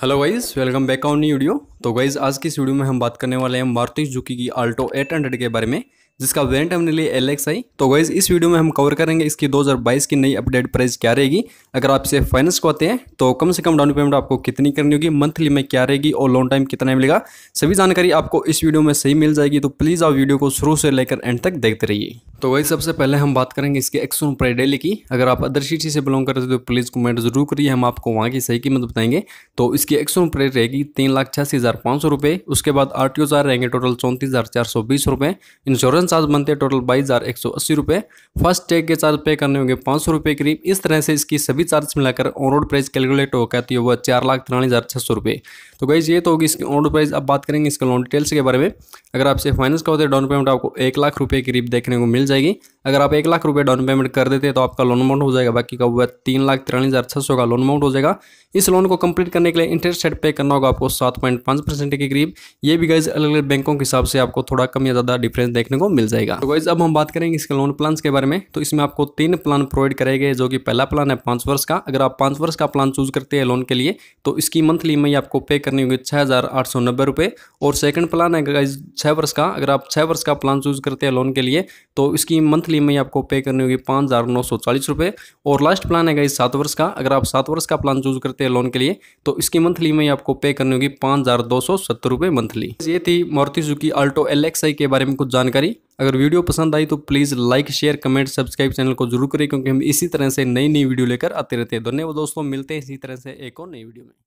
hello guys welcome back on new video तो guys आज की इस वीडियो में हम बात करने वाले हैं मारुति जुकी की आल्टो 800 के बारे में जिसका वेरिएंट हमने लिए एल एक्स आई तो वाइज इस वीडियो में हम कवर करेंगे इसकी 2022 की नई अपडेट प्राइस क्या रहेगी अगर आप इसे फाइनेंस को आते हैं तो कम से कम डाउन पेमेंट आपको कितनी करनी होगी मंथली में क्या रहेगी और लॉन्ग टाइम कितना मिलेगा सभी जानकारी आपको इस वीडियो में सही मिल जाएगी तो प्लीज़ आप वीडियो को शुरू से लेकर एंड तक देखते रहिए तो वही सबसे पहले हम बात करेंगे इसके एक्सोन प्राइस डेली की अगर आप अदर सिटी से बिलोंग करते हो तो प्लीज़ कमेंट जरूर करिए हम आपको वहाँ की सही कीमत बताएंगे तो इसकी एक्सोन प्राइस रहेगी तीन लाख छियासी हज़ार पाँच सौ रुपये उसके बाद आर टी ओ रहेंगे टोटल चौंतीस हज़ार चार सौ बीस रुपये इंश्योरेंस रिटर्न चार्ज बनते हैं टोटल बाईस हज़ार एक सौ अस्सी रुपये फर्स्ट टैग के चार्ज पे करने होंगे पाँच सौ रुपये करीब इस तरह से इसकी सभी चार्ज मिलाकर ऑन रोड प्राइस कैलकुलेट होकर तो वह चार लाख तिरालीस हज़ार छः सौ रुपये तो गई ये तो होगी इसकी ऑन रोड प्राइस अब बात करेंगे इसके लोन डिटेल्स के बारे में अगर आपसे फाइनेंस का होते है डाउन पेमेंट आपको एक लाख रुपये करीब देखने को मिल जाएगी अगर आप एक लाख रुपये डाउन पेमेंट कर देते तो आपका लोन अमाउंट हो जाएगा बाकी का वह तीन लाख तिरालीस हज़ार छः सौ का लोन अमाउंट हो जाएगा इस लोन को कंप्लीट करने के लिए इंटरेस्ट रेट पे करना होगा आपको सात पॉइंट पाँच परसेंट के करीब ये भी गाइज अलग अलग बैंकों के हिसाब से आपको थोड़ा कम या ज़्यादा डिफरेंस देखने को मिल जाएगा तो अब हम बात करेंगे इसके लोन प्लान के बारे में तो इसमें आपको तीन प्लान प्रोवाइड कराए जो कि पहला प्लान है पांच वर्ष का अगर आप पांच वर्ष का प्लान चूज करते हैं लोन के लिए तो इसकी मंथली में आपको पे करनी होगी छह हज़ार और सेकंड प्लान है छह वर्ष का अगर आप छह वर्ष का प्लान चूज करते हैं लोन के लिए तो इसकी मंथली में आपको पे करनी होगी पांच हज़ार नौ सौ चालीस रुपये और लास्ट प्लान है सात वर्ष का अगर आप सात वर्ष का प्लान चूज करते हैं लोन के लिए तो इसकी मंथली में आपको पे करनी होगी पांच हज़ार दो सौ सत्तर रुपये मंथली ये थी मारुति जुकी अल्टो एल के बारे में कुछ जानकारी अगर वीडियो पसंद आई तो please like share comment subscribe channel को जरूर करें क्योंकि हम इसी तरह से नई नई वीडियो लेकर आते रहते हैं धन्यवाद दोस्तों मिलते हैं इसी तरह से एक और नई वीडियो में